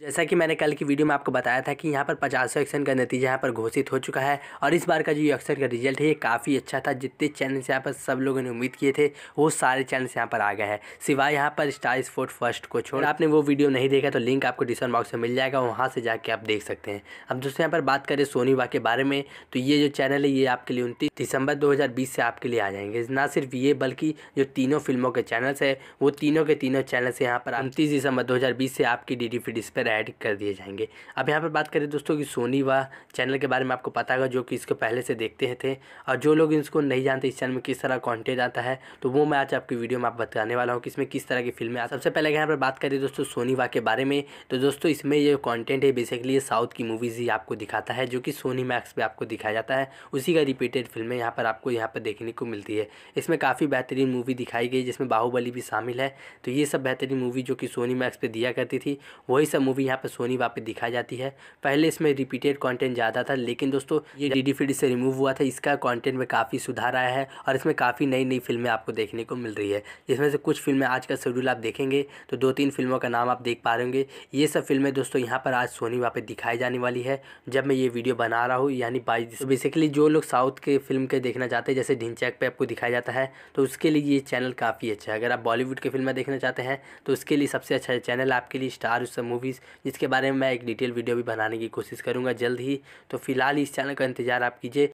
जैसा कि मैंने कल की वीडियो में आपको बताया था कि यहाँ पर पचासों एक्शन का नतीजा यहाँ पर घोषित हो चुका है और इस बार का जो एक्शन का रिजल्ट है ये काफ़ी अच्छा था जितने चैनल्स यहाँ पर सब लोगों ने उम्मीद किए थे वो सारे चैनल्स यहाँ पर आ गए हैं सिवाय यहाँ पर स्टार स्पोर्ट फर्स्ट को छोड़ आपने वो वीडियो नहीं देखा तो लिंक आपको डिस्क्रिप्शन बॉक्स में मिल जाएगा वहाँ से जाके आप देख सकते हैं अब दोस्तों यहाँ पर बात करें सोनी वा के बारे में तो ये जो चैनल है ये आपके लिए उनतीस दिसंबर दो से आपके लिए आ जाएंगे ना सिर्फ ये बल्कि जो तीनों फिल्मों के चैनल्स है वो तीनों के तीनों चैनल्स यहाँ पर उनतीस दिसंबर दो से आपकी डी डी पे ऐड कर दिए जाएंगे अब यहाँ पर बात करें दोस्तों कि सोनी वाह चैनल के बारे में आपको पता होगा जो कि इसको पहले से देखते थे और जो लोग इसको नहीं जानते इस चैनल में किस तरह कॉन्टेंट आता है तो वो मैं आज आपकी वीडियो में आप बताने वाला हूँ कि इसमें किस तरह की फिल्में सबसे पहले यहाँ पर बात करें दोस्तों सोनी वा के बारे में तो दोस्तों इसमें जो कॉन्टेंट है बेसिकली ये साउथ की मूवीज़ ही आपको दिखाता है जो कि सोनी मैक्स पर आपको दिखाया जाता है उसी का रिपीटेड फिल्में यहाँ पर आपको यहाँ पर देखने को मिलती है इसमें काफ़ी बेहतरीन मूवी दिखाई गई जिसमें बाहुबली भी शामिल है तो ये सब बेहतरीन मूवी जो कि सोनी मैक्स पर दिया करती थी वही सब मूवी मूवी यहाँ पे सोनी वहाँ पे दिखाई जाती है पहले इसमें रिपीटेड कंटेंट ज़्यादा था लेकिन दोस्तों ये डी डी फीड से रिमूव हुआ था इसका कंटेंट में काफ़ी सुधार आया है और इसमें काफ़ी नई नई फिल्में आपको देखने को मिल रही है जिसमें से कुछ फिल्में आज का शेड्यूल आप देखेंगे तो दो तीन फिल्मों का नाम आप देख पा रहे होंगे ये सब फिल्में दोस्तों यहाँ पर आज सोनी वहाँ पर दिखाई जाने वाली है जब मैं ये वीडियो बना रहा हूँ यानी बाईस बेसिकली तो जो लोग साउथ के फिल्म के देखना चाहते हैं जैसे ढिनचैक पे आपको दिखाया जाता है तो उसके लिए ये चैनल काफ़ी अच्छा है अगर आप बॉलीवुड की फिल्में देखना चाहते हैं तो उसके लिए सबसे अच्छा चैनल आपके लिए स्टार मूवीज़ जिसके बारे में मैं एक डिटेल वीडियो भी बनाने की कोशिश करूँगा जल्द ही तो फ़िलहाल इस चैनल का इंतज़ार आप कीजिए